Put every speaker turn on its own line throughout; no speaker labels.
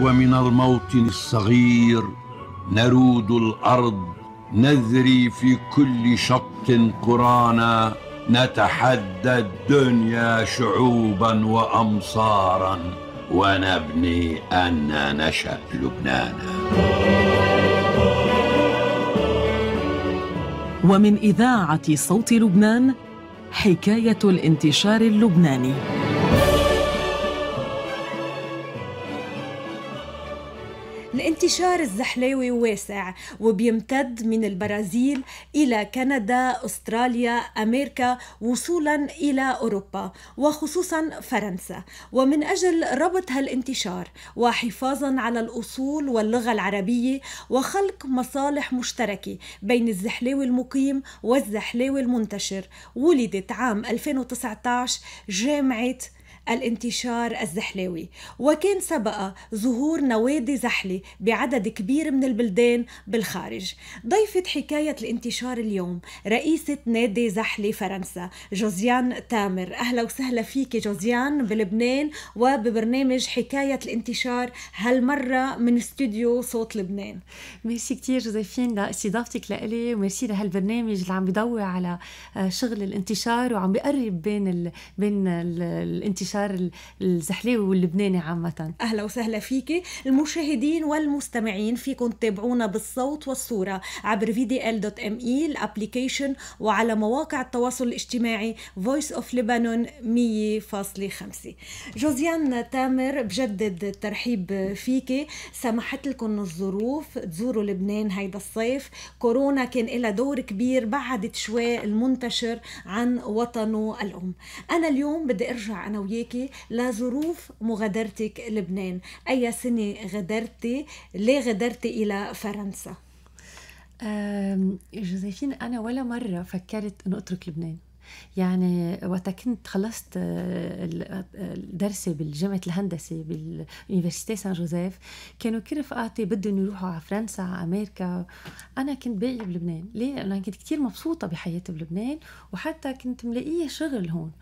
ومن الموطن الصغير نرود الارض نذري في كل شط قرانا نتحدى الدنيا شعوبا وامصارا ونبني ان نشا لبنانا ومن اذاعه صوت لبنان حكاية الانتشار اللبناني انتشار الزحلاوي واسع وبيمتد من البرازيل إلى كندا، أستراليا، أمريكا وصولا إلى أوروبا وخصوصا فرنسا ومن أجل ربط هالانتشار وحفاظا على الأصول واللغة العربية وخلق مصالح مشتركة بين الزحلاوي المقيم والزحلاوي المنتشر ولدت عام 2019 جامعة الانتشار الزحلاوي وكان سبق ظهور نوادي زحلة بعدد كبير من البلدان بالخارج ضيفة حكاية الانتشار اليوم رئيسة نادي زحلة فرنسا جوزيان تامر أهلا وسهلا فيك جوزيان بلبنان وببرنامج حكاية الانتشار هالمرة من استوديو صوت لبنان ميرسي كتير جوزيفين لاستضافتك
لإلي وميرسي لهالبرنامج اللي عم بضوي على آه، شغل الانتشار وعم بيقرب بين ال... بين الانتشار
الانتشار الزحليوي واللبناني عامة أهلا وسهلا فيك المشاهدين والمستمعين فيكم تتابعونا بالصوت والصورة عبر vdl.me الابليكيشن وعلى مواقع التواصل الاجتماعي Voice of Lebanon 100.5 جوزيان تامر بجدد الترحيب فيك سمحت لكم الظروف تزوروا لبنان هيدا الصيف كورونا كان لها دور كبير بعدت شوي المنتشر عن وطنه الأم أنا اليوم بدي أرجع أنا وياك حكيكي لظروف مغادرتك لبنان أي سنة غادرتي ليه غادرتي إلى فرنسا؟
جوزيفين أنا ولا مرة فكرت أن أترك لبنان يعني وقت كنت خلصت آه، آه، درسي بالجامعة الهندسة باليونيفرسيتي سان جوزيف كانوا كل رفقاتي بدهم يروحوا على فرنسا على أمريكا أنا كنت باقية بلبنان ليه؟ أنا كنت كتير مبسوطة بحياتي بلبنان وحتى كنت ملاقية شغل هون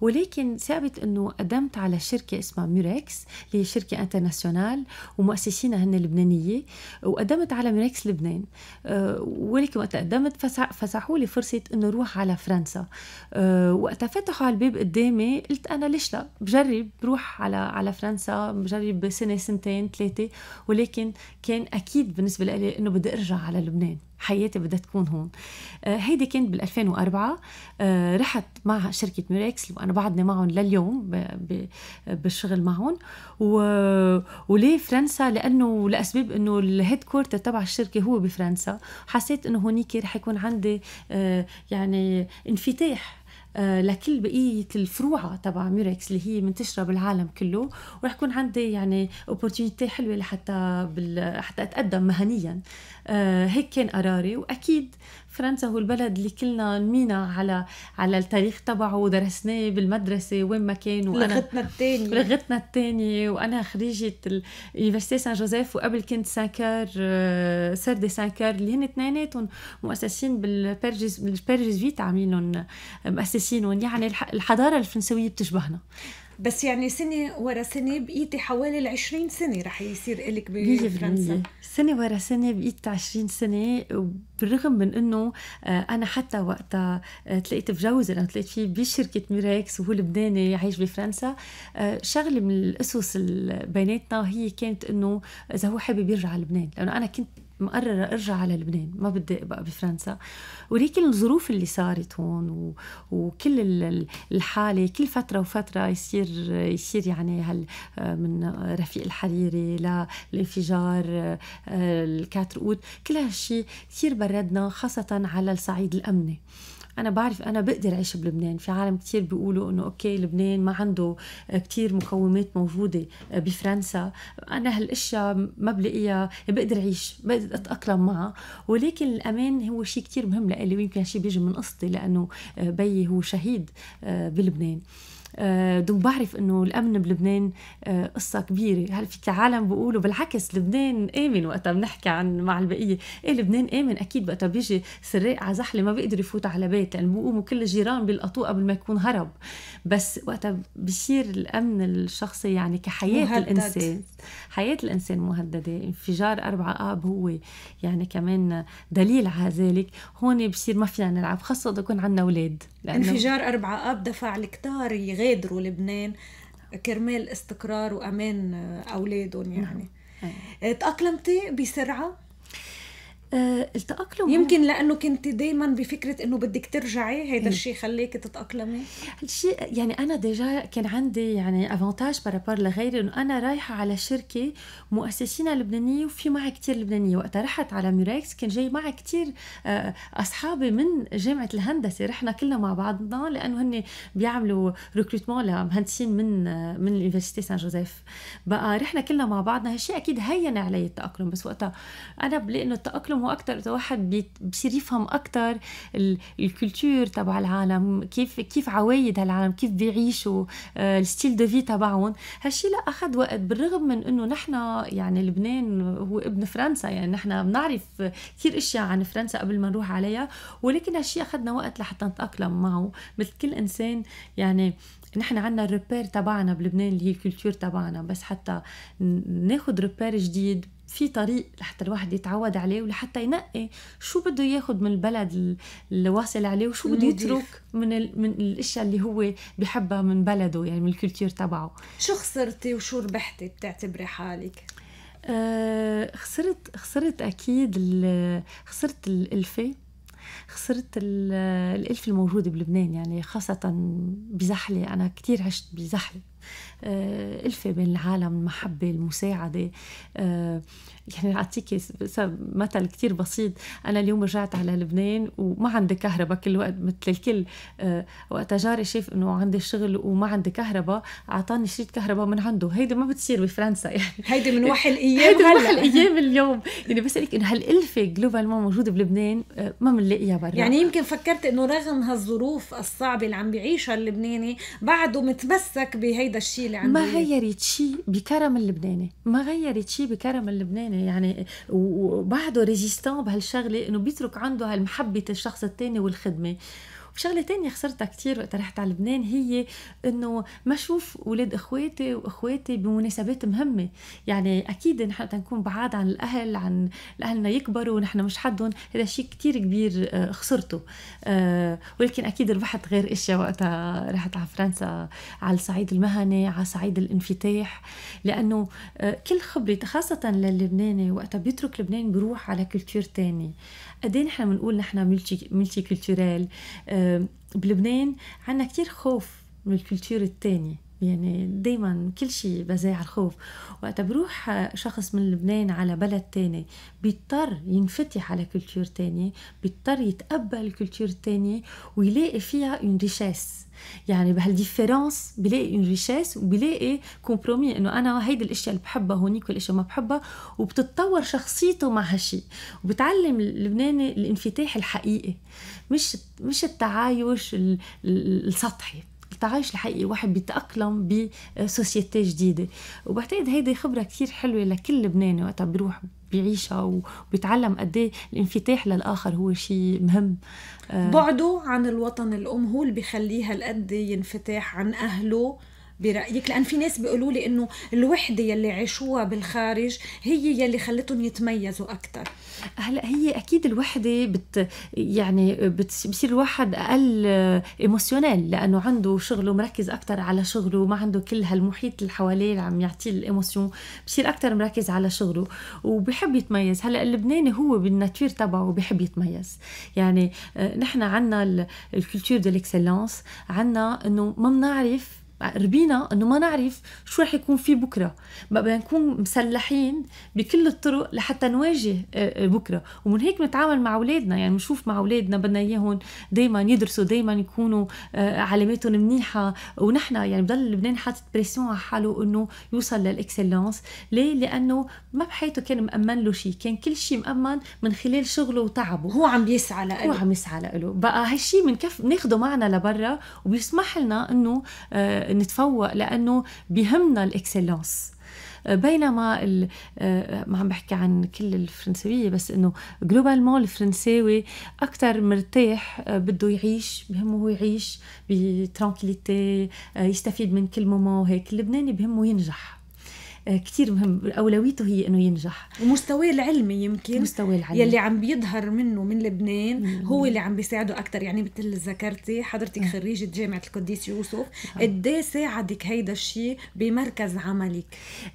ولكن ثابت أنه قدمت على شركة اسمها ميركس اللي هي شركة انترناسيونال ومؤسسينها هن لبنانية وقدمت على ميركس لبنان آه، ولكن وقت قدمت فسحوا لي فرصة أنه روح على فرنسا آه، وقتها فتحوا الباب قدامي قلت انا ليش لا بجرب بروح على على فرنسا بجرب سنه سنتين ثلاثه ولكن كان اكيد بالنسبه لي انه بدي ارجع على لبنان حياتي بدها تكون هون آه، هيدي كانت بال 2004 آه، رحت مع شركه ميركس وانا بعدني معهم لليوم بالشغل معهم وليه فرنسا لانه لاسباب انه الهيد كورتر تبع الشركه هو بفرنسا حسيت انه هونيك رح يكون عندي آه، يعني انفتاح آه، لكل بقيه الفروع تبع ميركس اللي هي منتشره بالعالم كله ورح يكون عندي يعني اوبورتونيتي حلوه لحتى بال... حتى اتقدم مهنيا آه، هيك كان قراري واكيد فرنسا هو البلد اللي كلنا نمينا على على التاريخ تبعه ودرسناه بالمدرسه وين ما كان وانا لغتنا الثانيه لغتنا الثانيه وانا خريجه اليونيفرستي سان جوزيف وقبل كنت سانكار آه، سير دي سانكار اللي هن اثنيناتهم مؤسسين بالبيرجز بالبيرجز فيت عاملين آه، مؤسسينهم يعني الحضاره
الفرنسويه بتشبهنا بس يعني سنه ورا سنه بقيتي حوالي ال 20 سنه رح يصير لك بفرنسا
سنه ورا سنه بقيت 20 سنه بالرغم من انه آه، انا حتى وقتها آه، تلاقيت بجوزي انا تلاقيت فيه بشركه ميراكس وهو لبناني عايش بفرنسا آه، شغله من الاسس بيناتنا هي كانت انه اذا هو حابب يرجع على لبنان لانه انا كنت مقررة أرجع على لبنان ما بدي أبقى بفرنسا ولكن الظروف اللي صارت هون و... وكل الحالة كل فترة وفترة يصير يصير يعني هال آه، من رفيق الحريري للانفجار الكاترؤود آه، كل هالشيء كثير بردنا خاصة على الصعيد الأمني انا بعرف انا بقدر اعيش بلبنان في عالم كتير بيقولوا انه اوكي لبنان ما عنده آه، كتير مقومات موجوده آه، بفرنسا انا هالاشياء ما بلاقيها بقدر اعيش بقدر اتاقلم معها ولكن الامان هو شيء كتير مهم لإلي ويمكن شيء بيجي من قصتي لانه آه، بيي هو شهيد بلبنان آه، دونك بعرف انه الامن بلبنان آه، قصه كبيره هل في عالم بيقولوا بالعكس لبنان امن وقتها بنحكي عن مع البقيه ايه لبنان امن اكيد وقتها بيجي سراق على زحله ما بيقدر يفوت على بيت لانه يعني بيقوموا كل الجيران بيلقطوه قبل ما يكون هرب بس وقتها بيصير الامن الشخصي يعني كحياه مهدد. الانسان حياه الانسان مهدده انفجار أربعة اب هو يعني كمان دليل على ذلك هون بصير ما فينا نلعب خاصه اذا يكون عندنا اولاد انفجار
أربعة اب دفع الكتار يغير غادروا لبنان كرمال استقرار وامان آه، اولادهم يعني نعم. آه، تاقلمتي بسرعه آه، التأقلم يمكن لأنه كنت دايما بفكرة إنه بدك ترجعي هيدا الشيء خليك تتأقلمي هالشيء
يعني أنا ديجا كان عندي يعني أفانتاج بارابار لغيري إنه أنا رايحة على شركة مؤسسينها لبنانية وفي معي كتير لبنانية وقتها رحت على ميريكس كان جاي معي كتير آه، أصحابي من جامعة الهندسة رحنا كلنا مع بعضنا لأنه هن بيعملوا ريكروتمون لمهندسين من آه، من الانفستي سان جوزيف بقى رحنا كلنا مع بعضنا هالشيء أكيد هين علي التأقلم بس وقتها أنا بلاقي إنه التأقلم بيفهموا اكثر اذا واحد بصير يفهم اكثر الكولتور تبع العالم كيف كيف عوايد هالعالم كيف بيعيشوا آه، الستيل دو في تبعهم هالشيء لا اخذ وقت بالرغم من انه نحن يعني لبنان هو ابن فرنسا يعني نحن بنعرف كثير اشياء عن فرنسا قبل ما نروح عليها ولكن هالشيء اخذنا وقت لحتى نتاقلم معه مثل كل انسان يعني نحن عنا الريبير تبعنا بلبنان اللي هي الكولتور تبعنا بس حتى ناخذ ريبير جديد في طريق لحتى الواحد يتعود عليه ولحتى ينقي شو بده ياخد من البلد اللي واصل عليه وشو بده يترك من ال... من الاشياء اللي هو بحبها من بلده يعني من الكولتور تبعه
شو خسرتي وشو ربحتي بتعتبري حالك
أه خسرت خسرت اكيد خسرت الالفه خسرت الالفه الموجوده بلبنان يعني خاصه بزحله انا كثير عشت بزحله آه، الفه بين العالم المحبه المساعده آه، يعني أعطيك مثل كتير بسيط أنا اليوم رجعت على لبنان وما عندي كهرباء كل وقت مثل الكل آه، وقت جاري شاف إنه عندي شغل وما عندي كهرباء أعطاني شريط كهرباء من عنده هيدي ما بتصير بفرنسا يعني هيدي من وحي الايام هيدي من وحي الايام اليوم يعني بسألك إنه هالألفة جلوبال ما موجودة بلبنان آه، ما بنلاقيها برا يعني
يمكن فكرت إنه رغم هالظروف الصعبة اللي عم بيعيشها اللبناني بعده متمسك بهيدا الشيء اللي عنده ما
غيرت شيء بكرم اللبناني ما غيرت شيء بكرم اللبناني الثاني يعني وبعده ريزيستان بهالشغله انه بيترك عنده هالمحبه الشخص الثاني والخدمه وشغله تانية خسرتها كثير وقت رحت على لبنان هي انه ما شوف اولاد اخواتي واخواتي بمناسبات مهمه يعني اكيد نحن نكون بعاد عن الاهل عن اهلنا يكبروا ونحن مش حدهم هذا شيء كثير كبير آه، خسرته آه، ولكن اكيد ربحت غير اشياء وقتها رحت على فرنسا على الصعيد المهني على صعيد الانفتاح لانه آه، كل خبرة خاصة للبناني وقتها بيترك لبنان بيروح على كلتور تاني قد إيه نحن بنقول نحن ملتي كلتورال آه آه، بلبنان عنا كتير خوف من الكولتور التانية يعني دايما كل شيء بزاع الخوف وقت بروح شخص من لبنان على بلد تاني بيضطر ينفتح على كلتور تانية بيضطر يتقبل كلتور تانية ويلاقي فيها اون ريشيس يعني بهالديفيرونس بلاقي اون ريشيس وبلاقي كومبرومي انه انا هيدي الاشياء اللي بحبها هونيك والاشياء ما بحبها وبتتطور شخصيته مع هالشيء وبتعلم اللبناني الانفتاح الحقيقي مش مش التعايش السطحي تعيش الحقيقي واحد بيتأقلم بسوسيتي جديدة وبعتقد هيدي خبرة كثير حلوة لكل لبناني وقتها بيروح بيعيشها وبيتعلم قد إيه الانفتاح للاخر هو شيء مهم آه.
بعده عن الوطن الام هو اللي بيخليه هالقد ينفتح عن اهله برايك لان في ناس بيقولوا لي انه الوحده يلي عاشوها بالخارج هي يلي خلتهم يتميزوا اكثر هلا هي اكيد الوحده بت
يعني بصير الواحد اقل ايموشنال لانه عنده شغله مركز اكثر على شغله ما عنده كل هالمحيط اللي حواليه اللي عم يعطيه الايموشن بصير اكثر مركز على شغله وبحب يتميز هلا اللبناني هو بالناتير تبعه بحب يتميز يعني آه، نحن عندنا الكولتور دو ليكسيلونس عندنا انه ما بنعرف ربينا انه ما نعرف شو رح يكون في بكره بدنا نكون مسلحين بكل الطرق لحتى نواجه آه، آه، بكره ومن هيك نتعامل مع اولادنا يعني بنشوف مع اولادنا بدنا اياهم دائما يدرسوا دائما يكونوا آه، علاماتهم منيحه ونحن يعني بضل لبنان حاطط بريسيون على حاله انه يوصل للاكسلونس ليه لانه ما بحياته كان مامن له شيء كان كل شيء مامن من خلال شغله وتعبه هو عم يسعى له هو عم يسعى له بقى هالشيء بنكف ناخده معنا لبرا وبيسمح لنا انه نتفوق لانه بهمنا الاكسلانس آه، بينما آه، ما عم بحكي عن كل الفرنسويه بس انه جلوبالمون الفرنساوي اكثر مرتاح آه، بده يعيش بهمه هو يعيش بترانكيليتي يستفيد من كل مومون وهيك اللبناني بهمه ينجح آه، كثير مهم اولويته هي انه ينجح ومستواه العلمي يمكن مستواه العلمي يلي عم
بيظهر منه من لبنان هو اللي عم بيساعده اكثر يعني مثل ذكرتي حضرتك آه. خريجه جامعه القديس يوسف آه. قد ايه ساعدك هيدا الشيء بمركز عملك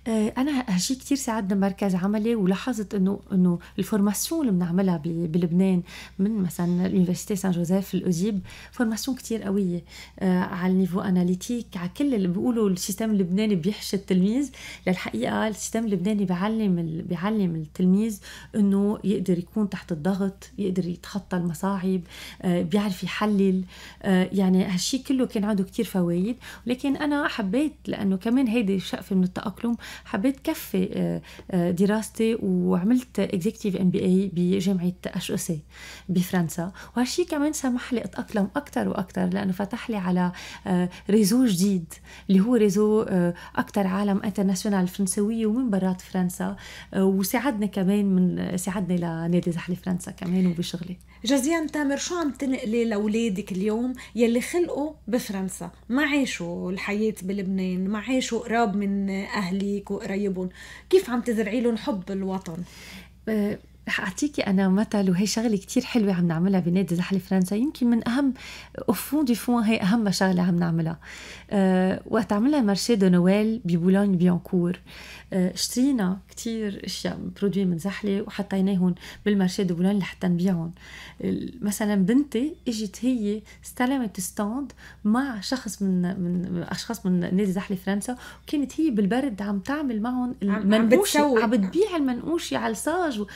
انا هالشيء كثير ساعدنا
بمركز عملي ولاحظت انه انه الفورماسيون اللي بنعملها بلبنان من مثلا اليونيفرسيتي سان جوزيف الاوزيب فورماسيون كثير قويه على النيفو اناليتيك على كل اللي بيقولوا السيستم اللبناني بيحشي التلميذ بالحقيقه السيستم اللبناني بيعلم بيعلم التلميذ انه يقدر يكون تحت الضغط يقدر يتخطى المصاعب آه، بيعرف يحلل آه، يعني هالشيء كله كان عنده كتير فوائد ولكن انا حبيت لانه كمان هيدي شقفه من التاقلم حبيت كفي آه، دراستي وعملت اكزيكتيف ام بي اي بجامعه اش اس e بفرنسا وهالشيء كمان سمح لي اتاقلم اكثر واكثر لانه فتح لي على ريزو جديد اللي هو ريزو اكثر عالم انترناسيونال الفرنسويه ومن برات فرنسا آه، وساعدنا كمان من ساعدنا لنادي زحله فرنسا كمان وبشغلي
جزيان تامر شو عم تنقلي لاولادك اليوم يلي خلقوا بفرنسا ما عاشوا الحياه بلبنان ما عاشوا قراب من اهليك وقريبهم كيف عم تزرعي لهم حب الوطن آه، رح اعطيكي انا مثل وهي شغله كتير حلوه عم نعملها
بنادي زحل فرنسا يمكن من اهم اوفون دي فون هي اهم شغله عم نعملها أه وقت عملنا مارشي دو نويل ببولون بيانكور أه اشترينا كتير اشياء برودوي من زحله وحطيناهم بالمارشي دو بولون لحتى نبيعهم مثلا بنتي اجت هي استلمت ستاند مع شخص من من اشخاص من نادي زحل فرنسا وكانت هي بالبرد عم تعمل معهم المنقوشه عم عم بتبيع المنقوشه على الصاج و...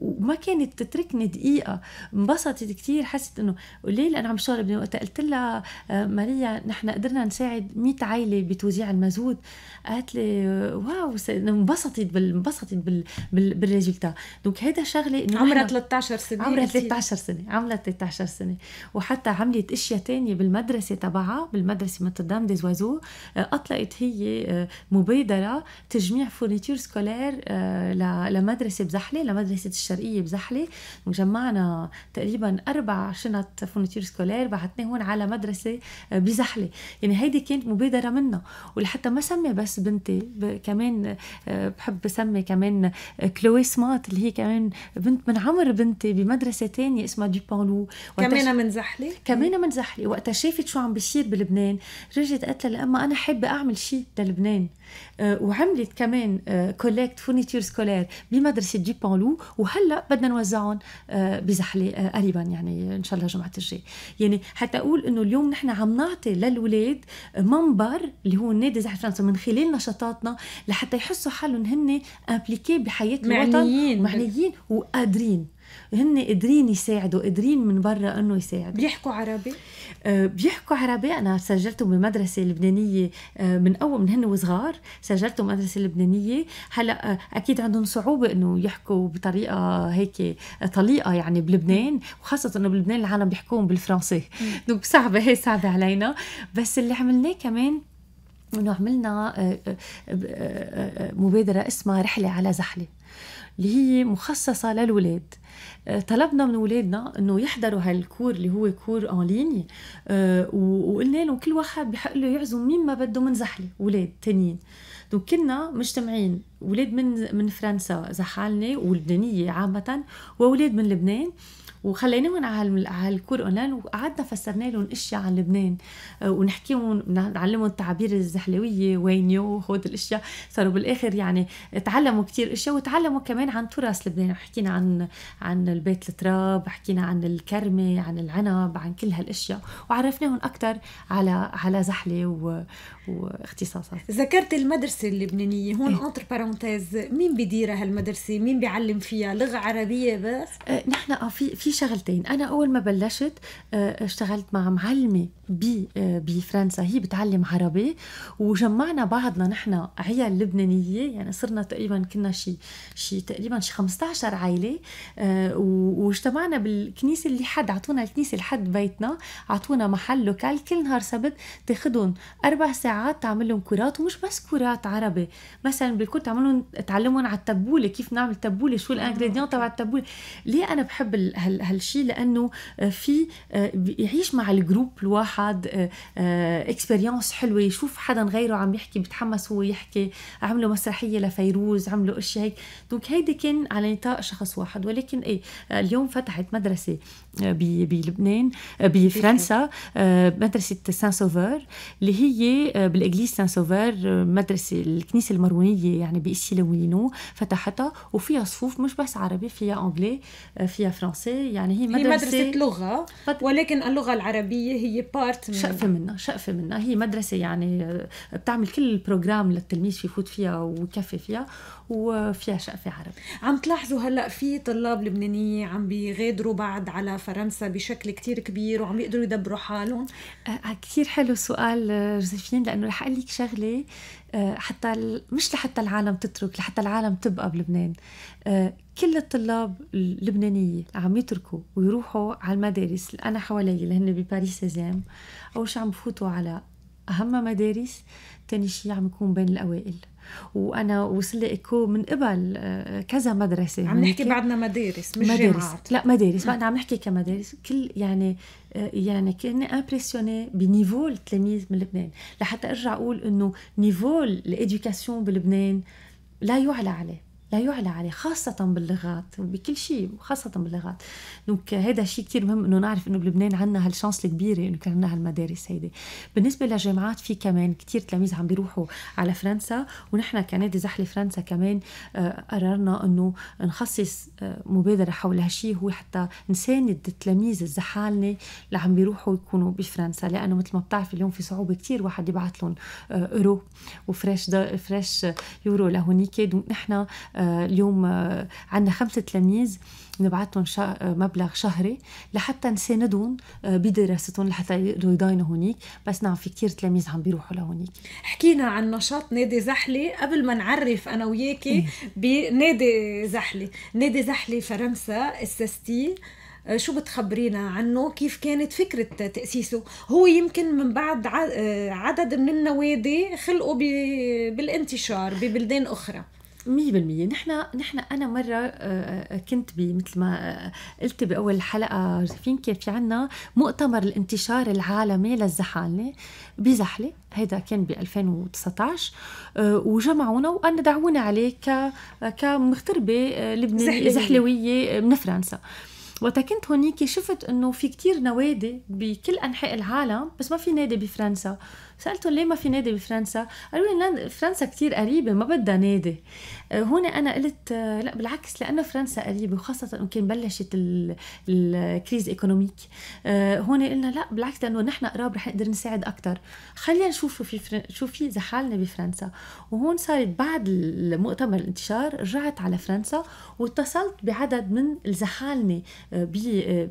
وما كانت تتركني دقيقه انبسطت كثير حست انه ليه لانه عم شغل ابني وقتها قلت لها آه، ماريا نحن قدرنا نساعد 100 عائله بتوزيع المزود قالت لي واو انبسطت انبسطت بالريزلتا دونك هذا شغله انه عمرها
13 سنه عمرها 13
سنه عمرها 13 سنه وحتى عملت اشياء تانية بالمدرسه تبعها بالمدرسه متردام دي زوازو آه، اطلقت هي آه، مبادره تجميع فورنيتور سكولير لمدرسه بزحله لمدرسه الشرقيه بزحله وجمعنا تقريبا اربع شنط فونتير سكولير بعتناه هون على مدرسه آه، بزحله يعني هيدي كانت مبادره منا ولحتى ما سمي بس بنتي كمان آه، بحب سمي كمان آه، كلوي سمات اللي هي كمان بنت من عمر بنتي بمدرسه تانية اسمها بانلو كمان من زحله كمان من زحله وقتها شافت شو عم بيصير بلبنان رجعت قالت لها لأما انا حابه اعمل شيء للبنان آه، وعملت كمان كوليكت فورنيتور سكولير بمدرسه ديبانلو وهلا بدنا نوزعهم آه، بزحله آه، قريبا يعني ان شاء الله جمعه الجاي يعني حتى اقول انه اليوم نحن عم نعطي للاولاد منبر اللي هو نادي زحله فرنسا من خلال نشاطاتنا لحتى يحسوا حالهم هن امبليكي بحياه الوطن معنيين معنيين وقادرين هن قادرين يساعدوا قادرين من برا انه يساعدوا بيحكوا عربي آه، بيحكوا عربي انا سجلتهم بمدرسه لبنانيه آه، من اول من هن وصغار سجلتهم مدرسه لبنانيه هلا آه، اكيد عندهم صعوبه انه يحكوا بطريقه هيك طليقه يعني بلبنان وخاصه انه بلبنان العالم بيحكوهم بالفرنسي دونك صعبه هي صعبه علينا بس اللي عملناه كمان انه عملنا مبادره اسمها رحله على زحله اللي هي مخصصه للولاد آه، طلبنا من اولادنا انه يحضروا هالكور اللي هو كور اون ليني آه، وقلنا لهم كل واحد بحق له يعزم مين ما بده من زحله اولاد تانيين دونك كنا مجتمعين اولاد من من فرنسا زحالنا ولبنانيه عامه واولاد من لبنان وخليناهم على على الكور اونلاين وقعدنا فسرنا لهم اشياء عن لبنان آه، ونحكيهم نعلمهم التعابير الزحلويه وين يو هود الاشياء صاروا بالاخر يعني تعلموا كثير اشياء وتعلموا كمان عن تراث لبنان حكينا عن عن البيت التراب حكينا عن الكرمه عن العنب عن كل هالاشياء وعرفناهم اكثر على على زحله و واختصاصات
ذكرت المدرسة اللبنانية هون انتر إيه. بارونتيز مين بيديرها هالمدرسة مين بيعلم فيها لغة عربية بس آه نحن آه في في شغلتين أنا أول
ما بلشت آه اشتغلت مع معلمة أه، بفرنسا هي بتعلم عربي وجمعنا بعضنا نحن عيال لبنانية يعني صرنا تقريبا كنا شي شي تقريبا شي 15 عائلة آه واجتمعنا بالكنيسة اللي حد عطونا الكنيسة لحد بيتنا عطونا محل لوكال كل نهار سبت تاخذهم أربع ساعات ساعات تعمل لهم كرات ومش بس كرات عربي مثلا بالكور تعمل تعلمهم على التبوله كيف نعمل تبوله شو آه، الانجريدينت تبع التبوله ليه انا بحب هالشيء لانه في آه، يعيش مع الجروب الواحد اكسبيرينس آه، حلوه يشوف حدا غيره عم يحكي بتحمس هو يحكي عملوا مسرحيه لفيروز عملوا اشياء هيك دونك هيدي كان على نطاق شخص واحد ولكن ايه اليوم فتحت مدرسه بلبنان بفرنسا مدرسه سان سوفر اللي هي بالإجليس سان سوفير مدرسة الكنيسة المارونية يعني بإيسي لوينو فتحتها وفيها صفوف مش بس عربي فيها أنجلي فيها فرنسي يعني هي مدرسة هي مدرسة
لغة ولكن اللغة العربية هي بارت من شقفة منها شقفة منها هي مدرسة يعني
آه، بتعمل كل البروجرام للتلميذ يفوت فيها ويكفي فيها وفيها شقفة عربي
عم تلاحظوا هلا في طلاب لبنانية عم بيغادروا بعد على فرنسا بشكل كتير كبير وعم يقدروا يدبروا حالهم آه، آه، كتير حلو سؤال جوزيفين
لانه رح اقول لك شغله آه، حتى مش لحتى العالم تترك لحتى العالم تبقى بلبنان آه، كل الطلاب اللبنانيه عم يتركوا ويروحوا على المدارس اللي انا حوالي اللي هن بباريس سيزام اول شيء عم بفوتوا على اهم مدارس تاني شيء عم يكون بين الاوائل وانا وصل لي ايكو من قبل آه، كذا مدرسه عم نحكي
بعدنا مدارس مش مدارس. جامعات لا مدارس آه. بعدنا
عم نحكي كمدارس كل يعني آه، يعني كان امبرسيوني بنيفو التلاميذ من لبنان لحتى ارجع اقول انه نيفو الادوكاسيون بلبنان لا يعلى عليه لا يعلى عليه خاصة باللغات وبكل شيء وخاصة باللغات دونك هذا شيء كثير مهم انه نعرف انه بلبنان عندنا هالشانس الكبيرة انه كان عندنا هالمدارس هيدي بالنسبة للجامعات في كمان كثير تلاميذ عم بيروحوا على فرنسا ونحن كنادي زحلة فرنسا كمان آه، قررنا انه نخصص آه، مبادرة حول هالشيء هو حتى نساند التلاميذ الزحالنة اللي عم بيروحوا يكونوا بفرنسا لانه مثل ما بتعرف اليوم في صعوبة كثير واحد يبعث لهم اورو آه، وفريش فريش يورو لهونيك نحن آه، اليوم آه، عندنا خمسة تلاميذ نبعثهم آه، مبلغ شهري لحتى نساندهم بدراستهم لحتى يقدروا يداينوا هونيك بس نعم في كثير تلاميذ عم بيروحوا
لهونيك حكينا عن نشاط نادي زحلي قبل ما نعرف انا وياكي إيه. بنادي زحلي نادي زحلي فرنسا اسستيه شو بتخبرينا عنه كيف كانت فكرة تأسيسه هو يمكن من بعد عدد من النوادي خلقوا بالانتشار ببلدان أخرى مية بالمية نحن
نحن أنا مرة آه، آه، كنت مثل ما آه، قلت بأول حلقة عارفين كان في عنا مؤتمر الانتشار العالمي للزحالة بزحلة هيدا كان ب 2019 وجمعونا وأنا دعونا عليه ك كمغتربة لبنانية زحلوية من فرنسا وقتها كنت هونيك شفت انه في كتير نوادي بكل انحاء العالم بس ما في نادي بفرنسا سالتهم ليه ما في نادي بفرنسا قالوا لي فرنسا كتير قريبه ما بدها نادي آه، هون انا قلت آه، لا بالعكس لانه فرنسا قريبه وخاصه يمكن بلشت الكريز ايكونوميك آه، هون قلنا لا بالعكس لانه نحن قراب رح نقدر نساعد اكثر خلينا نشوف شو في فرن... شو في اذا حالنا بفرنسا وهون صارت بعد المؤتمر الانتشار رجعت على فرنسا واتصلت بعدد من الزحالنه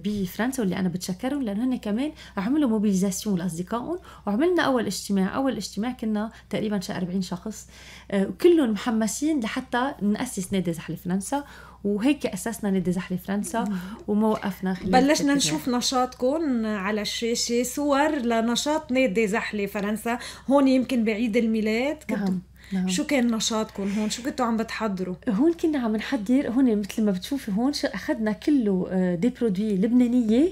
بفرنسا واللي انا بتشكرهم لانه هن كمان عملوا موبيليزاسيون لاصدقائهم وعملنا اول اجتماع اول اجتماع كنا تقريبا شي 40 شخص آه، وكلهم محمسين لحتى ناسس نادي زحل فرنسا وهيك اسسنا نادي زحل فرنسا وموقفنا خلال بلشنا نشوف
نشاطكم على الشاشه صور لنشاط نادي زحل فرنسا هون يمكن بعيد الميلاد كنتوا نعم. نعم. شو كان نشاطكم هون شو كنتوا عم بتحضروا هون كنا عم نحضر هون مثل ما بتشوفي هون شو اخذنا كله دي آه، برودوي لبنانيه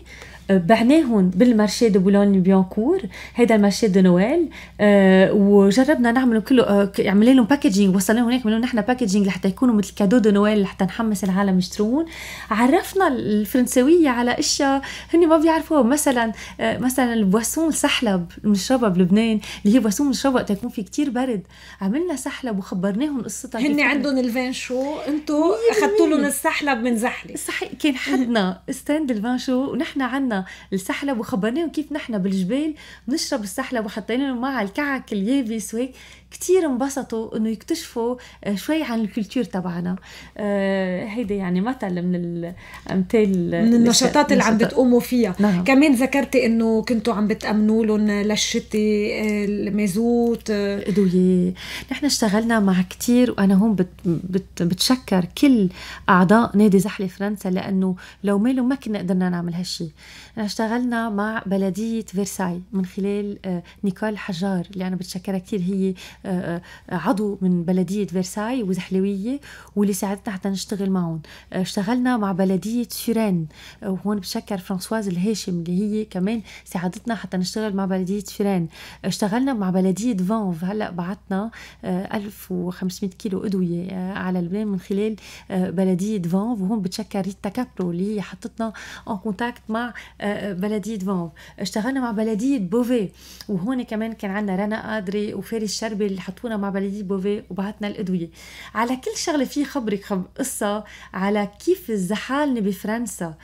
آه، بعناهم بالمارشي دو بولوني بيانكور هيدا المارشي دو نويل آه، وجربنا نعملوا كله عملنا لهم باكجينج وصلنا هناك عملنا نحن باكجينج لحتى يكونوا مثل كادو دو نويل لحتى نحمس العالم يشترون عرفنا الفرنسويه على اشياء هن ما بيعرفوها مثلا مثلا البواسون السحلب بنشربها بلبنان اللي هي بواسون بنشربها تكون في كتير برد عملنا عملنا سحلب وخبرناهم قصتها هن عندهم
الفان شو انتم اخذتوا لهم
السحلب من زحله صحيح كان حدنا ستاند الفان شو ونحن عنا السحلب وخبرناهم كيف نحن بالجبال بنشرب السحلب وحطينا مع الكعك اليابس وهيك كتير انبسطوا انه يكتشفوا آه، شوي عن الكلتور تبعنا
آه، هيدا يعني مثل من الامثال من النشاطات اللي عم بتقوموا فيها نعم. كمان ذكرتي انه كنتوا عم بتامنوا لهم للشتي آه، المازوت ادويه نحن اشتغلنا مع كتير وانا هون بت بت بتشكر
كل اعضاء نادي زحله فرنسا لانه لو مالهم ما كنا قدرنا نعمل هالشيء اشتغلنا مع بلديه فيرساي من خلال نيكول حجار اللي انا بتشكرها كثير هي آه، آه، عضو من بلدية فرساي وزحلوية واللي ساعدتنا حتى نشتغل معهم آه، اشتغلنا مع بلدية شيران وهون بشكر فرانسواز الهاشم اللي هي كمان ساعدتنا حتى نشتغل مع بلدية شيران اشتغلنا مع بلدية فانف هلأ بعتنا 1500 كيلو أدوية على لبنان من خلال بلدية فانف وهون بتشكر ريتا كابرو اللي هي حطتنا ان كونتاكت مع بلدية فانف اشتغلنا مع بلدية بوفي وهون كمان كان عندنا رنا قادري وفارس شربي اللي حطونا مع بلدي بوفي وبعتنا الادويه على كل شغله في خبرك خب قصه على كيف الزحالنه بفرنسا آه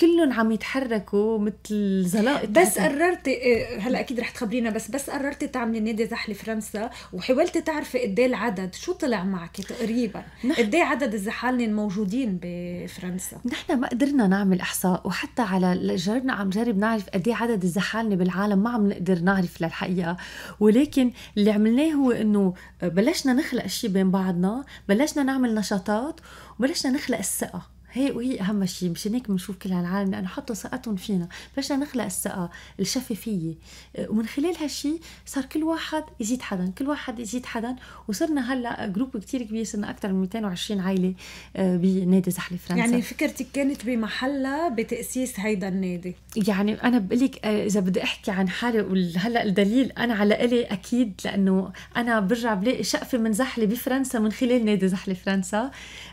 كلهم عم يتحركوا
مثل زلاقه بس قررتي إيه، هلا اكيد رح تخبرينا بس بس قررتي تعملي نادي زحله فرنسا وحاولتي تعرفي قد ايه العدد شو طلع معك تقريبا قد ايه عدد الزحالين الموجودين بفرنسا
نحن ما قدرنا نعمل احصاء وحتى على جربنا عم جرب نعرف قد ايه عدد الزحالنه بالعالم ما عم نقدر نعرف للحقيقه ولكن اللي عملناه هو انه آه، بلشنا نخلق شيء بين بعضنا بلشنا نعمل نشاطات وبلشنا نخلق الثقه هي وهي اهم شيء مشان هيك بنشوف كل هالعالم لانه حطوا ثقتهم فينا باش نخلق الثقه الشفافيه ومن خلال هالشيء صار كل واحد يزيد حدا كل واحد يزيد حدا وصرنا هلا جروب كتير كبير صرنا اكثر من 220 عائله آه، بنادي زحله فرنسا يعني
فكرتك كانت بمحلها بتاسيس هيدا النادي
يعني انا بقول لك آه، اذا بدي احكي عن حالي وهلا الدليل انا على الي اكيد لانه انا برجع بلاقي شقفه من زحله بفرنسا من خلال نادي زحله فرنسا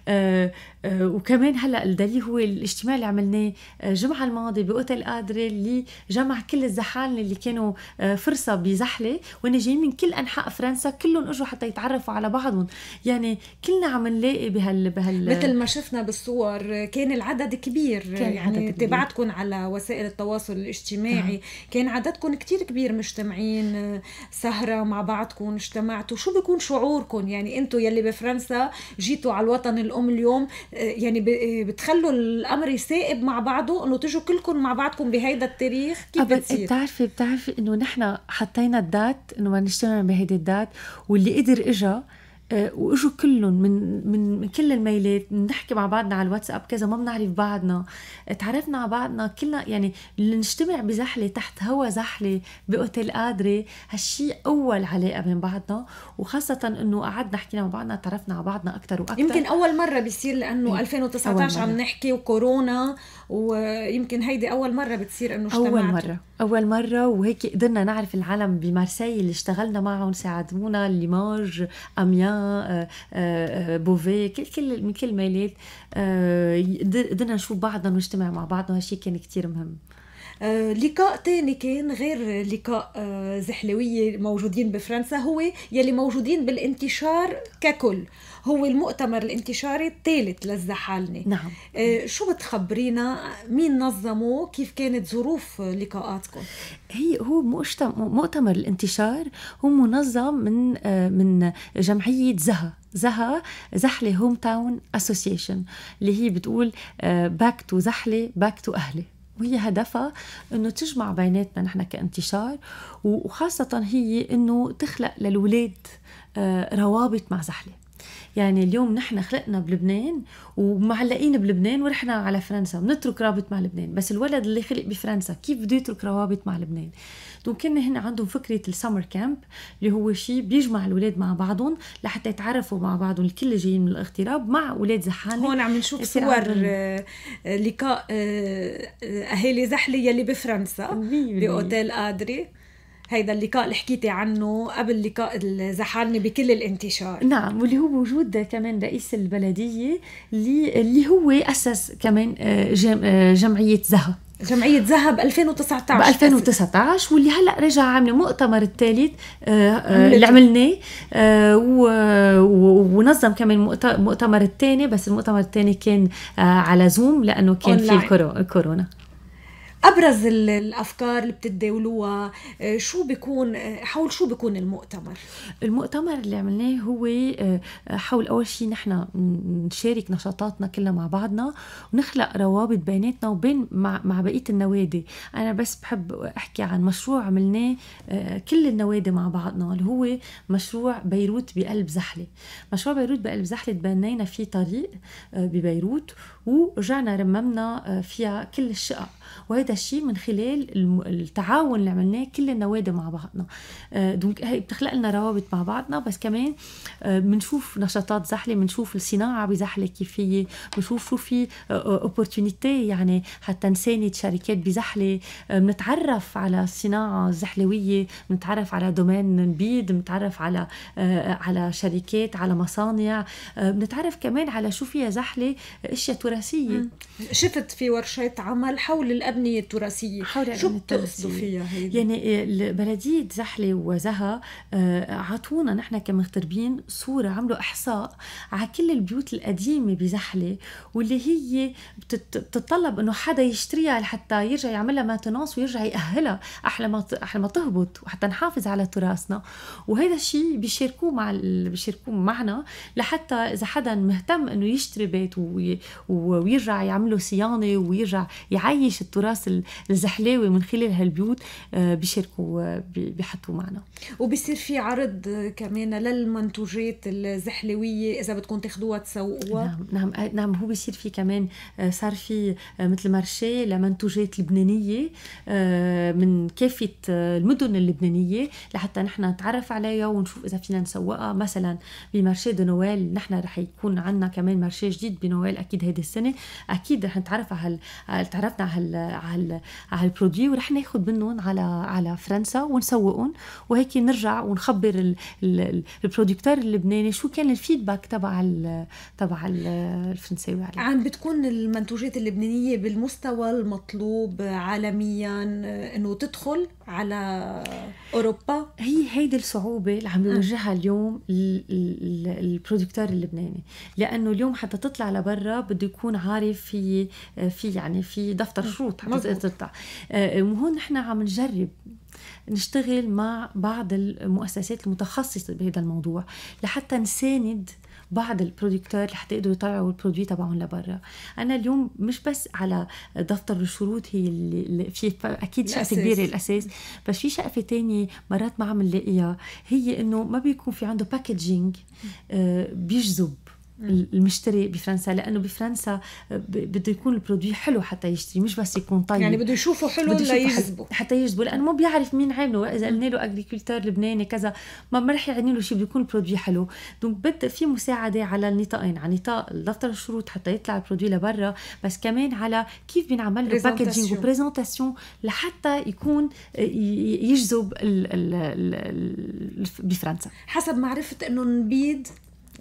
آه، آه، وكمان هلا الدليل هو الاجتماع اللي عملناه الجمعه آه، الماضيه باوتيل قادره اللي جمع كل الزحال اللي كانوا آه، فرصه بزحله وانا جايين من كل انحاء فرنسا كلهم اجوا حتى يتعرفوا على بعضهم يعني كلنا عم نلاقي بهال بهال مثل ما
شفنا بالصور كان العدد كبير كان يعني تبعتكم على وسائل التواصل الاجتماعي آه. كان عددكم كتير كبير مجتمعين سهره مع بعضكم اجتمعتوا شو بيكون شعوركم يعني انتم يلي بفرنسا جيتوا على الوطن الام اليوم يعني بتخلوا الامر يسائب مع بعضه انه تجوا كلكم مع بعضكم بهيدا التاريخ كيف بتصير إيه، بتعرفي
بتعرفي انه نحن حطينا الدات انه ما نجتمع بهيدي الدات واللي قدر اجا آه، واجوا كلهم من من من كل الميلات بنحكي مع بعضنا على الواتساب كذا ما بنعرف بعضنا تعرفنا على بعضنا كلنا يعني نجتمع بزحله تحت هوا زحله باوتيل قادره هالشي اول علاقه بين بعضنا وخاصه انه قعدنا حكينا مع بعضنا تعرفنا على بعضنا اكثر واكثر يمكن اول مره
بيصير لانه 2019 عم نحكي وكورونا ويمكن هيدي اول مره بتصير انه اجتمعتوا اول مره
اول مره وهيك قدرنا نعرف العالم بمارسي اللي اشتغلنا معهم ساعدونا ليمارج اميان آه، آه، آه، بوفي كل كل من كل ميلات قدرنا نشوف بعضنا نجتمع مع بعض وهالشي كان كتير مهم
آه، لقاء تاني كان غير لقاء آه، زحلوية موجودين بفرنسا هو يلي موجودين بالانتشار ككل هو المؤتمر الانتشاري الثالث للزحالنة نعم آه، شو بتخبرينا مين نظمه كيف كانت ظروف لقاءاتكم هي هو مؤتمر الانتشار هو
منظم من آه، من جمعية زها زها زحلة هوم تاون اسوسيشن اللي هي بتقول باك آه، تو زحلة باك تو أهلي وهي هدفها انه تجمع بيناتنا نحن كانتشار وخاصة هي انه تخلق للولاد آه، روابط مع زحله يعني اليوم نحن خلقنا بلبنان ومعلقين بلبنان ورحنا على فرنسا بنترك رابط مع لبنان بس الولد اللي خلق بفرنسا كيف بده يترك روابط مع لبنان دونك كان هنا عندهم فكره السمر كامب اللي هو شيء بيجمع الاولاد مع بعضهم لحتى يتعرفوا مع بعضهم الكل جاي جايين من الاغتراب مع اولاد
زحاله هون عم نشوف صور آه، آه، لقاء آه، اهالي زحله يلي بفرنسا باوتيل ادري هيدا اللقاء اللي حكيتي عنه قبل لقاء الزحالني زحلني بكل الانتشار
نعم واللي هو وجود كمان رئيس البلديه اللي, اللي هو اسس كمان آه، آه، جمعيه زهر جمعية ذهب 2019 ب 2019 واللي هلا رجع عامله مؤتمر الثالث آه، اللي عملناه ونظم كمان مؤتمر الثاني بس المؤتمر الثاني كان على زوم لانه كان في الكورونا
ابرز الافكار اللي بتتداولوها آه، شو بيكون آه، حول شو بيكون المؤتمر
المؤتمر اللي عملناه هو آه، حول اول شيء نحن نشارك نشاطاتنا كلها مع بعضنا ونخلق روابط بيناتنا وبين مع, مع بقيه النوادي انا بس بحب احكي عن مشروع عملناه كل النوادي مع بعضنا اللي هو مشروع بيروت بقلب زحله مشروع بيروت بقلب زحله تبنينا فيه طريق ببيروت ورجعنا رممنا فيها كل الشقق وهذا الشيء من خلال التعاون اللي عملناه كل النوادي مع بعضنا آه، دونك هي بتخلق لنا روابط مع بعضنا بس كمان بنشوف آه، نشاطات زحله بنشوف الصناعه بزحله كيف هي بنشوف شو في اوبورتونيتي آه، يعني حتى نساند شركات بزحله بنتعرف على الصناعه الزحلويه بنتعرف على دومين نبيد بنتعرف على على شركات على مصانع بنتعرف كمان على شو فيها
زحله اشياء تراثيه شفت في ورشات عمل حول الأبنية التراثية حول شو بتقصدوا فيها هيدي؟
يعني بلدية زحلة وزها آه، عطونا نحن كمغتربين صورة عملوا إحصاء على كل البيوت القديمة بزحلة واللي هي بتتطلب إنه حدا يشتريها لحتى يرجع يعملها ماتنونس ويرجع يأهلها أحلى ما أحلى ما تهبط وحتى نحافظ على تراثنا وهذا الشيء بيشاركوه مع بيشاركوه معنا لحتى إذا حدا مهتم إنه يشتري بيت وي... ويرجع يعمله صيانة ويرجع يعيش التراث الزحلاوي من خلال هالبيوت آه، بيشاركوا آه، بيحطوا معنا
وبصير في عرض آه، كمان للمنتوجات الزحلاويه اذا بدكم تاخذوها تسوقوها
نعم نعم نعم هو بيصير في كمان صار في مثل مارشي لمنتوجات لبنانيه من كافه المدن اللبنانيه لحتى نحن نتعرف عليها ونشوف اذا فينا نسوقها مثلا بمارشي دو نويل نحن رح يكون عندنا كمان مارشي جديد بنويل اكيد هذه السنه اكيد رح نتعرف على هال تعرفنا على على على البرودوي ورح ناخذ منهم على على فرنسا ونسوقهم وهيك نرجع ونخبر البرودكتور اللبناني شو كان الفيدباك تبع تبع الفرنساوي عليه
عم بتكون المنتوجات اللبنانيه بالمستوى المطلوب عالميا آه، انه تدخل على اوروبا هي هيدي الصعوبه
اللي عم آه. يواجهها اليوم البرودكتور اللبناني لانه اليوم حتى تطلع لبرا بده يكون عارف في آه، في يعني في دفتر آه، شروط حتى تطلع وهون نحن عم نجرب نشتغل مع بعض المؤسسات المتخصصة بهذا الموضوع لحتى نساند بعض البرودكتور رح تقدروا يطلعوا البرودوي تبعهم لبرا انا اليوم مش بس على دفتر الشروط هي اللي في اكيد شقفه كبيره الاساس بس في شقفه تانية مرات ما عم نلاقيها هي انه ما بيكون في عنده باكجينج آه، بيجذب المشتري بفرنسا لانه بفرنسا بده يكون البرودوي حلو حتى يشتري مش بس يكون طيب يعني بده يشوفه حلو ليجذبه حتى يجذبه لانه ما بيعرف مين عامله اذا قلنا له اجريكولتور لبناني كذا ما رح يعني له شيء بده يكون البرودوي حلو دونك بده في مساعده على النطاقين على نطاق دفتر الشروط حتى يطلع البرودوي لبرا بس كمان على كيف بينعمل له باكجينج وبرزنتاسيون لحتى يكون يجذب بفرنسا
حسب معرفه انه نبيد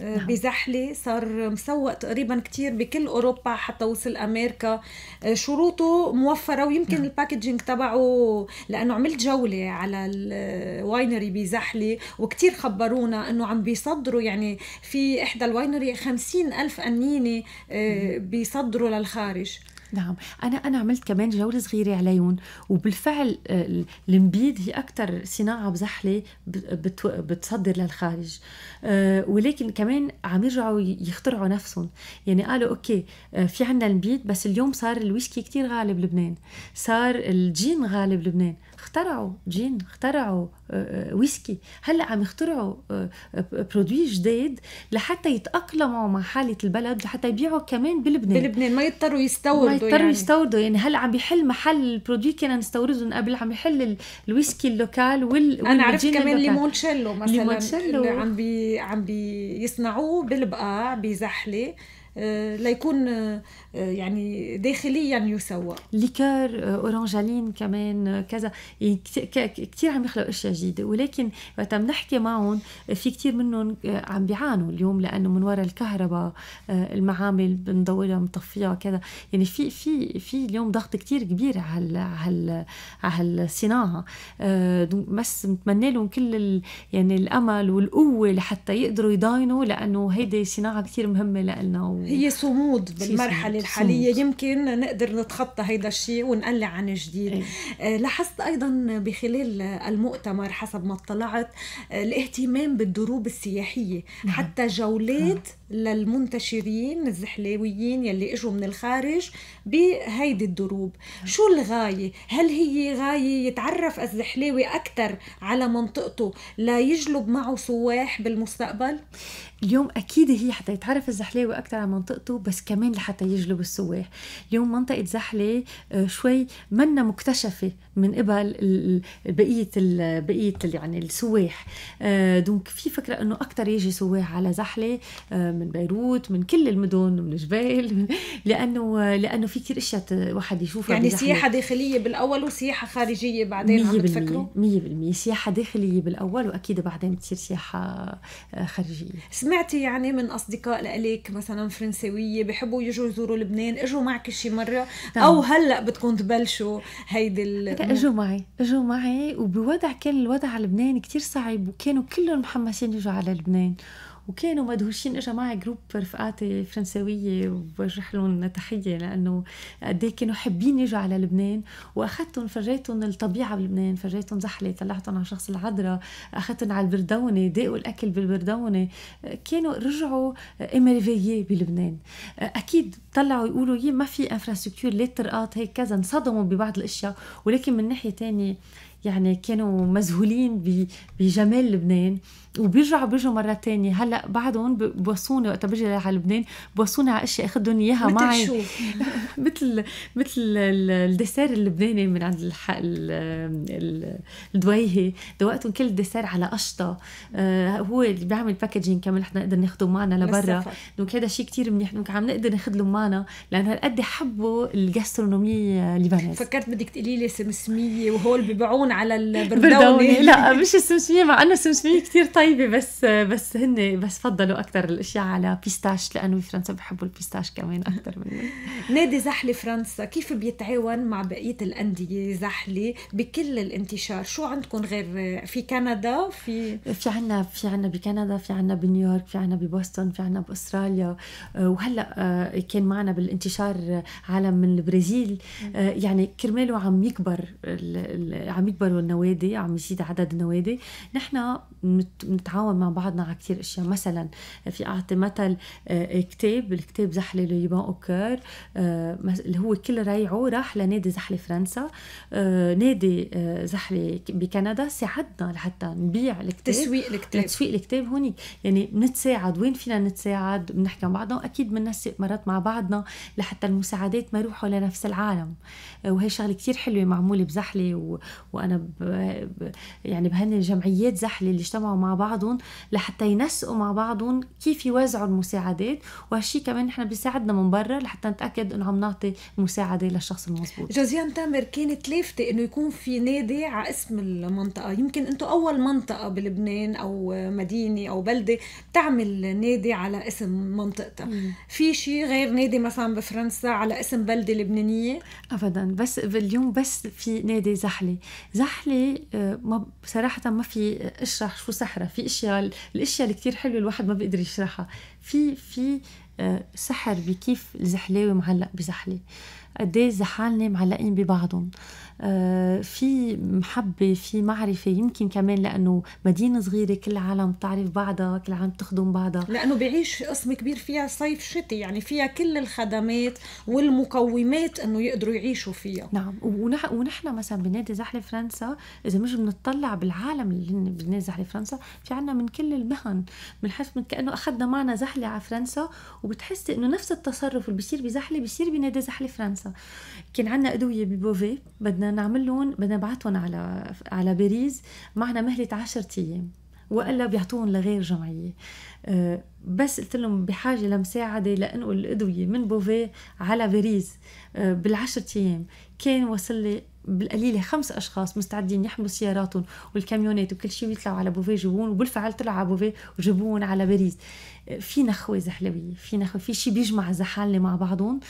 آه، نعم. بزحله صار مسوق تقريبا كتير بكل اوروبا حتى وصل امريكا آه، شروطه موفره ويمكن نعم. الباكجينج تبعه لانه عملت جوله على الواينري آه، بزحله وكتير خبرونا انه عم بيصدروا يعني في احدى الواينري خمسين الف قنينه بيصدروا للخارج
نعم انا انا عملت كمان جوله صغيره عليهم وبالفعل آه، المبيد هي اكثر صناعه بزحله بتصدر للخارج آه، ولكن كمان عم يرجعوا يخترعوا نفسهم يعني قالوا اوكي آه، في عندنا المبيد بس اليوم صار الويسكي كتير غالي بلبنان صار الجين غالي بلبنان اخترعوا جين اخترعوا آه، آه، ويسكي هلا عم يخترعوا برودوي آه، جديد لحتى يتاقلموا مع حاله البلد لحتى يبيعوا كمان بلبنان بلبنان ما يضطروا يستوردوا ما يضطروا يعني. يستوردوا يعني هلا عم بيحل محل البرودوي كنا نستوردهم قبل عم يحل الويسكي اللوكال وال انا عرفت كمان ليمونشيلو
مثلا ليمونشيلو اللي عم بي عم بيصنعوه بالبقاع بزحله ليكون آه، يعني داخليا يسوى
ليكور آه، اورانجالين كمان آه، كذا يعني كثير عم يخلقوا اشياء جديده ولكن وقت بنحكي معهم في كثير منهم عم بيعانوا اليوم لانه من وراء الكهرباء المعامل بنضويها مطفيها كذا يعني في في في اليوم ضغط كثير كبير على على على الصناعه بس بنتمنى لهم كل ال يعني الامل والقوه لحتى يقدروا يضاينوا لانه هيدي صناعه كثير مهمه لنا و...
هي صمود بالمرحله الحاليه يمكن نقدر نتخطى هيدا الشيء ونقلع عن جديد أيه. آه، لاحظت ايضا بخلال المؤتمر حسب ما اطلعت آه، الاهتمام بالدروب السياحيه نعم. حتى جولات نعم. للمنتشرين الزحلاويين يلي اجوا من الخارج بهيدي الدروب شو الغاية؟ هل هي غاية يتعرف الزحلاوي أكثر على منطقته لا يجلب معه سواح بالمستقبل؟ اليوم أكيد هي حتى يتعرف الزحلاوي أكثر على منطقته
بس كمان لحتى يجلب السواح اليوم منطقة زحلة آه، شوي منا مكتشفة من قبل بقيه بقيه يعني السواح آه، دونك في فكره انه اكثر يجي سواح على زحله آه، من بيروت من كل المدن من الجبال لانه لانه في كثير اشياء واحد يشوفها يعني سياحه
داخليه بالاول وسياحه خارجيه بعدين عم بتفكروا
100% سياحه داخليه بالاول واكيد بعدين بتصير سياحه آه، خارجيه
سمعتي يعني من اصدقاء لك مثلا فرنسويه بحبوا يجوا يزوروا لبنان اجوا معك شي مره او هلا بدكم تبلشوا هيدي فاجوا
معي اجوا معي وبوضع كان الوضع على لبنان كتير صعب وكانوا كلهم محمسين يجوا على لبنان وكانوا مدهوشين اجا معي جروب رفقاتي فرنساويه وبوجه لهم تحيه لانه قد إيه كانوا حابين يجوا على لبنان واخذتهم فرجيتهم الطبيعه بلبنان فرجيتهم زحله طلعتهم على شخص العذراء اخذتهم على البردونه داقوا الاكل بالبردونه كانوا رجعوا امريفيي بلبنان اكيد طلعوا يقولوا يي ما في انفراستركتور ليه طرقات هيك كذا انصدموا ببعض الاشياء ولكن من ناحيه ثانيه يعني كانوا مذهولين بجمال لبنان وبيرجعوا بيجوا مره تانية هلا بعدهم بوصوني وقت بيجي على لبنان بوصوني على اشياء اخذهم اياها معي شو. مثل مثل الدسير اللبناني من عند الدويهي دوقتهم كل الدسير على قشطه آه، هو اللي بيعمل باكجينج كمان نحن نقدر ناخذه معنا لبرا دونك هذا شيء كتير منيح دونك عم نقدر ناخذ له معنا لانه هالقد حبوا الجاسترونوميه اللبنانيه فكرت بدك تقولي لي
سمسميه وهول ببيعون على البردوني لا
مش السمسميه مع انه السمسميه كثير طيب طيبه بس بس هن بس فضلوا اكثر الاشياء على بيستاش لانه فرنسا بحبوا البيستاش كمان اكثر مني
نادي زحله فرنسا كيف بيتعاون مع بقيه الانديه زحله بكل الانتشار شو عندكم غير في كندا في في عنا
في عنا بكندا في عنا بنيويورك في عنا ببوسطن في عنا باستراليا وهلا آه، كان معنا بالانتشار عالم من البرازيل آه، يعني كرماله عم يكبر عم يكبروا النوادي عم يزيد عدد النوادي نحن نتعاون مع بعضنا على كثير اشياء مثلا في اعطي مثل آه، كتاب الكتاب زحله لو يبان اوكر آه، اللي هو كل ريعه راح لنادي زحله فرنسا آه، نادي زحله بكندا ساعدنا لحتى نبيع الكتاب تسويق الكتاب تسويق الكتاب هونيك يعني بنتساعد وين فينا نتساعد بنحكي مع بعضنا واكيد بننسق مرات مع بعضنا لحتى المساعدات ما يروحوا لنفس العالم وهي شغله كثير حلوه معموله بزحله و... وانا ب... ب... يعني بهن جمعيات زحله اللي اجتمعوا مع بعض بعضهم لحتى ينسقوا مع بعضهم كيف يوزعوا المساعدات وهالشي كمان نحن بيساعدنا
من برا لحتى
نتاكد انه عم نعطي مساعده للشخص المضبوط
جوزيان تامر كانت لافته انه يكون في نادي على اسم المنطقه يمكن انتم اول منطقه بلبنان او مدينه او بلده تعمل نادي على اسم منطقتها في شيء غير نادي مثلا بفرنسا على اسم بلده لبنانيه ابدا بس اليوم بس في
نادي زحله زحله آه، ما بصراحه ما في آه، اشرح شو سحره في اشياء الاشياء اللي كثير حلوه الواحد ما بيقدر يشرحها في في آه، سحر بكيف الزحلاوي معلق بزحله قد ايه الزحالنه معلقين ببعضهم آه، في محبة في معرفة يمكن كمان لأنه مدينة صغيرة كل العالم
بتعرف بعضها كل العالم بتخدم بعضها لأنه بيعيش قسم كبير فيها صيف شتي يعني فيها كل الخدمات والمقومات أنه يقدروا يعيشوا فيها نعم ونحن
مثلا بنادي زحلة فرنسا إذا مش بنطلع بالعالم اللي بنادي زحلة فرنسا في عنا من كل المهن بنحس من كأنه أخذنا معنا زحلة على فرنسا وبتحسي إنه نفس التصرف اللي بيصير بزحلة بيصير بنادي زحلة فرنسا كان عنا أدوية ببوفي بدنا بدنا نعمل لهم بدنا نبعثهم على على باريس معنا مهله 10 ايام والا بيعطوهم لغير جمعيه أه، بس قلت لهم بحاجه لمساعده لانقل الادويه من بوفي على فيريز أه، بالعشرة ايام كان وصل لي بالقليله خمس اشخاص مستعدين يحملوا سياراتهم والكاميونات وكل شيء ويطلعوا على بوفي يجيبون وبالفعل طلعوا على بوفي وجابوهم على باريس أه، في نخوه زحلويه في نخوه في شيء بيجمع زحالنا مع بعضهم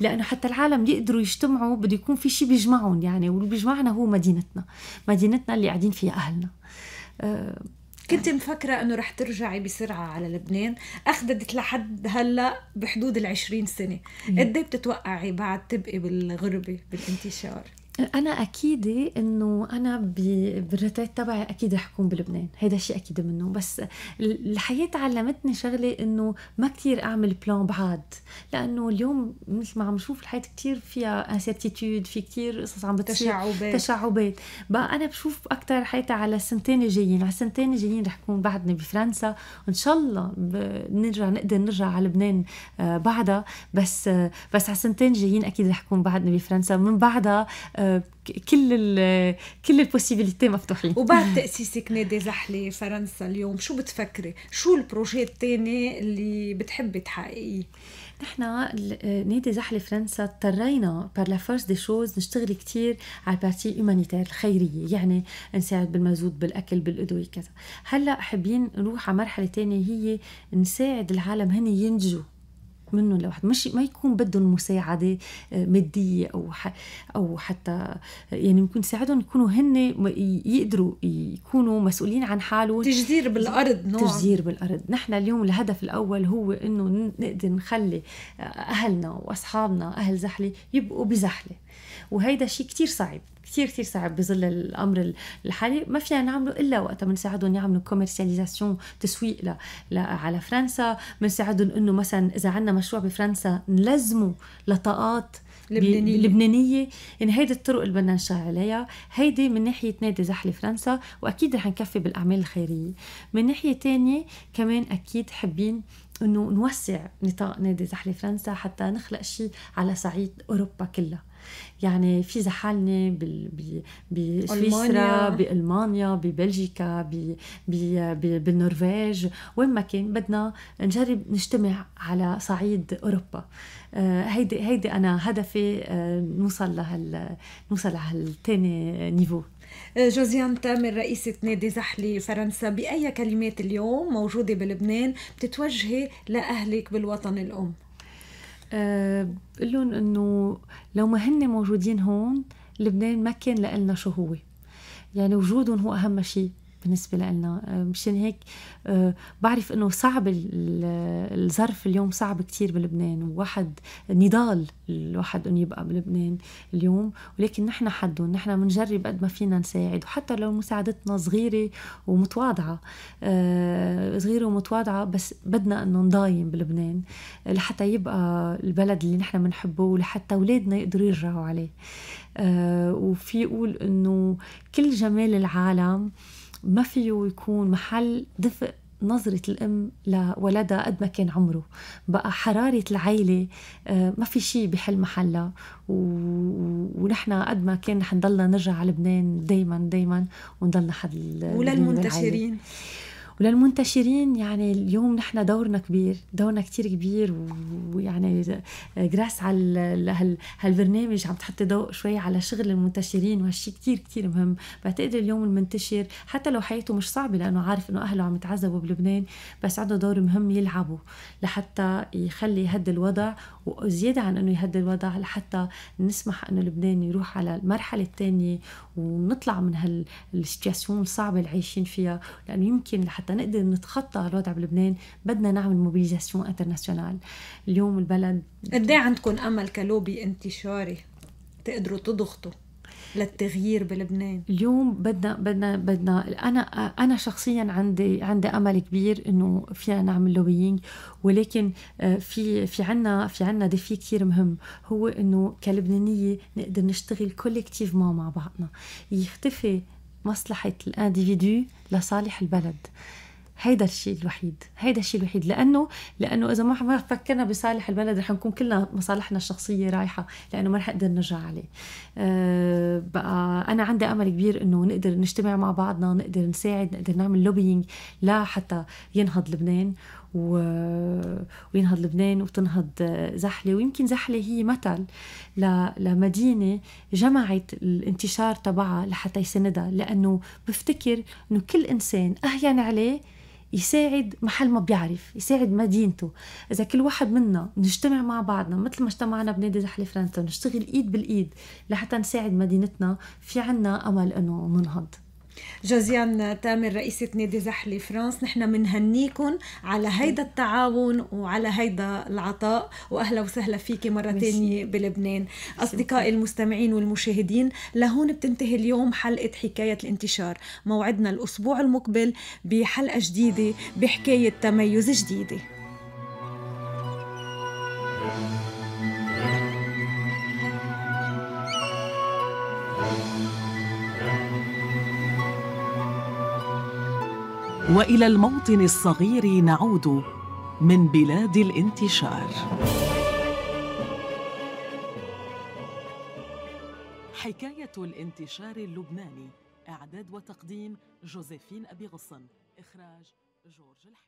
لانه حتى العالم يقدروا يجتمعوا بده يكون في شيء بيجمعهم يعني
واللي بيجمعنا هو مدينتنا مدينتنا اللي قاعدين فيها اهلنا كنت مفكرة أنه رح ترجعي بسرعة على لبنان أخذت لحد هلأ بحدود العشرين سنة قد إيه بتتوقعي بعد تبقي بالغربة بالانتشار
انا اكيد انه انا بالروتات تبعي اكيد رح اكون بلبنان هيدا الشيء اكيد منه بس الحياه علمتني شغله انه ما كتير اعمل بلان بعاد لانه اليوم مثل ما عم نشوف الحياه كتير فيها انسيرتيتود في كتير قصص عم بتصير تشعبات تشعبات بقى انا بشوف اكثر حياتي على السنتين الجايين على السنتين الجايين رح اكون بعدني بفرنسا وان شاء الله نرجع نقدر نرجع على لبنان آه، بعدها بس آه، بس على السنتين الجايين اكيد رح اكون بعدني بفرنسا من بعدها آه، كل الـ كل البوسيبيليتي مفتوحين وبعد
تاسيسك نادي زحله فرنسا اليوم شو بتفكري شو البروجي الثاني اللي بتحبي تحققيه
نحن نادي زحلة فرنسا اضطرينا بار لا فورس دي شوز نشتغل كثير على البارتي هيومانيتير الخيرية يعني نساعد بالمزود بالأكل بالأدوية كذا هلا حابين نروح على مرحلة ثانيه هي نساعد العالم هن ينجوا منهم لواحد مش ما يكون بدهم مساعدة آه، مادية أو أو حتى آه، يعني ممكن يساعدهم يكونوا هن يقدروا يكونوا مسؤولين عن حالهم تجذير بالأرض نوع تجذير بالأرض نحن اليوم الهدف الأول هو إنه نقدر نخلي آه، أهلنا وأصحابنا أهل زحلة يبقوا بزحلة وهيدا شيء كتير صعب كثير كثير صعب بظل الامر الحالي ما فينا نعمله الا وقتها بنساعدهم يعملوا كوميرسياليزاسيون تسويق ل... ل... على فرنسا بنساعدهم انه مثلا اذا عندنا مشروع بفرنسا نلزمه لطاقات لبنانية لبنانية يعني هيدي الطرق اللي بدنا نشتغل عليها هيدي من ناحية نادي زحل فرنسا وأكيد رح نكفي بالأعمال الخيرية من ناحية تانية كمان أكيد حابين انه نوسع نطاق نادي زحل فرنسا حتى نخلق شيء على صعيد اوروبا كلها يعني في زحالنا بسويسرا بالمانيا ببلجيكا بالنرويج وين ما كان بدنا نجرب نجتمع على صعيد اوروبا آه، هيدي هيدي انا هدفي آه، نوصل لهال نوصل
لهالتاني نيفو آه، جوزيان تامر رئيسة نادي زحلي فرنسا بأي كلمات اليوم موجودة بلبنان بتتوجهي لأهلك بالوطن الأم بقول آه، لهم انه لو ما هن موجودين هون لبنان
ما كان لنا شو هو يعني وجودهم هو اهم شيء بالنسبة لنا آه، مشان هيك آه، بعرف انه صعب الظرف اليوم صعب كتير بلبنان وواحد نضال الواحد انه يبقى بلبنان اليوم ولكن نحن حدهم نحن بنجرب قد ما فينا نساعد وحتى لو مساعدتنا صغيرة ومتواضعة آه، صغيرة ومتواضعة بس بدنا انه نضايم بلبنان لحتى يبقى البلد اللي نحن بنحبه ولحتى اولادنا يقدروا يرجعوا عليه وفي يقول انه كل جمال العالم ما فيه يكون محل دفء نظرة الأم لولدها قد ما كان عمره بقى حرارة العيلة آه، ما في شيء بحل محلها ونحن قد ما كان رح نضلنا نرجع على لبنان دايما دايما ونضلنا حد وللمنتشرين وللمنتشرين يعني اليوم نحن دورنا كبير دورنا كتير كبير ويعني جراس على هالبرنامج عم تحطي ضوء شوي على شغل المنتشرين وهالشي كتير كتير مهم بعتقد اليوم المنتشر حتى لو حياته مش صعبة لأنه عارف أنه أهله عم يتعذبوا بلبنان بس عنده دور مهم يلعبه لحتى يخلي يهدي الوضع وزيادة عن أنه يهدي الوضع لحتى نسمح أنه لبنان يروح على المرحلة الثانية ونطلع من هالسيتياسيون الصعبة اللي عايشين فيها لأنه يمكن لحتى لحتى نقدر نتخطى الوضع بلبنان بدنا نعمل موبيليزاسيون انترناسيونال اليوم البلد
قد إيه عندكم امل كلوبي انتشاري تقدروا تضغطوا للتغيير بلبنان اليوم
بدنا بدنا بدنا انا انا شخصيا عندي عندي امل كبير انه فينا نعمل لوبينج ولكن آه، في في عنا في عنا دفي كثير مهم هو انه كلبنانيه نقدر نشتغل كولكتيفمون مع بعضنا يختفي مصلحة الانديفيدو لصالح البلد هيدا الشيء الوحيد هيدا الشيء الوحيد لانه لانه اذا ما فكرنا بصالح البلد رح نكون كلنا مصالحنا الشخصيه رايحه لانه ما رح نقدر نرجع عليه أه بقى انا عندي امل كبير انه نقدر نجتمع مع بعضنا نقدر نساعد نقدر نعمل لوبينج لا حتى ينهض لبنان و... وينهض لبنان وتنهض زحله ويمكن زحله هي مثل ل... لمدينه جمعت الانتشار تبعها لحتى يسندها لانه بفتكر انه كل انسان اهين عليه يساعد محل ما بيعرف يساعد مدينته إذا كل واحد منا نجتمع مع بعضنا مثل ما اجتمعنا بنادي زحلة فرنسا نشتغل إيد بالإيد لحتى نساعد مدينتنا في عنا أمل أنه ننهض
جوزيان تامر رئيسة نادي زحلة فرانس نحن منهنيكم على هيدا التعاون وعلى هيدا العطاء وأهلا وسهلا فيك مرة تانية بلبنان أصدقائي المستمعين والمشاهدين لهون بتنتهي اليوم حلقة حكاية الانتشار موعدنا الأسبوع المقبل بحلقة جديدة بحكاية تميز جديده والى الموطن الصغير نعود من بلاد الانتشار حكايه الانتشار اللبناني اعداد وتقديم جوزيفين ابي غصن اخراج جورج الحي